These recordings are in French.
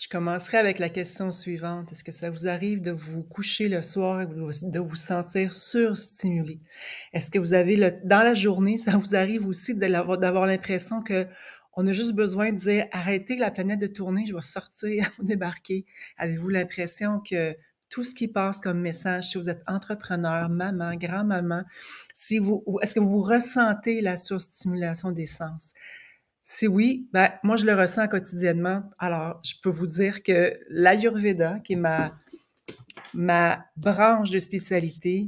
Je commencerai avec la question suivante. Est-ce que ça vous arrive de vous coucher le soir et de vous sentir surstimulé? Est-ce que vous avez le, dans la journée, ça vous arrive aussi d'avoir l'impression que on a juste besoin de dire arrêtez la planète de tourner, je vais sortir, débarquer. Avez-vous l'impression que tout ce qui passe comme message, si vous êtes entrepreneur, maman, grand-maman, si vous, est-ce que vous ressentez la surstimulation des sens? Si oui, ben, moi, je le ressens quotidiennement. Alors, je peux vous dire que l'Ayurveda, qui est ma, ma branche de spécialité,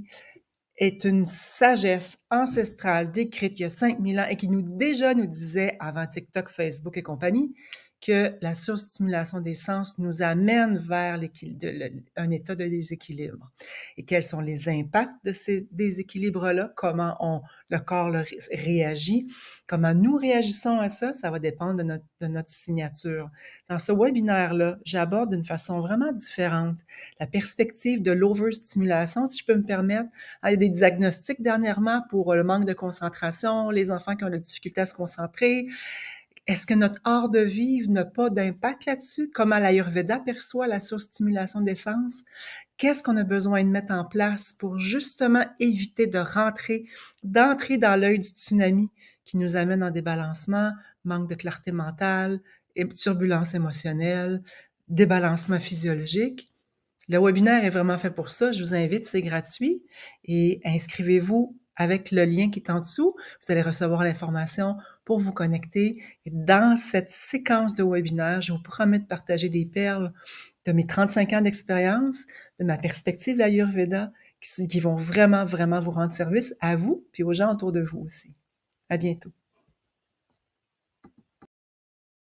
est une sagesse ancestrale décrite il y a 5000 ans et qui nous déjà nous disait, avant TikTok, Facebook et compagnie, que la surstimulation des sens nous amène vers un état de déséquilibre. Et quels sont les impacts de ces déséquilibres-là? Comment on, le corps réagit? Comment nous réagissons à ça? Ça va dépendre de notre, signature. Dans ce webinaire-là, j'aborde d'une façon vraiment différente la perspective de l'overstimulation, si je peux me permettre. Ah, il y a des diagnostics dernièrement pour le manque de concentration, les enfants qui ont de la difficulté à se concentrer est-ce que notre art de vivre n'a pas d'impact là-dessus? Comment l'Ayurveda perçoit la stimulation des sens? Qu'est-ce qu'on a besoin de mettre en place pour justement éviter de rentrer, d'entrer dans l'œil du tsunami qui nous amène en débalancement, manque de clarté mentale, turbulence émotionnelle, débalancement physiologique? Le webinaire est vraiment fait pour ça. Je vous invite, c'est gratuit et inscrivez-vous avec le lien qui est en dessous. Vous allez recevoir l'information pour vous connecter. Et dans cette séquence de webinaire, je vous promets de partager des perles de mes 35 ans d'expérience, de ma perspective de Ayurveda, qui, qui vont vraiment, vraiment vous rendre service à vous et aux gens autour de vous aussi. À bientôt.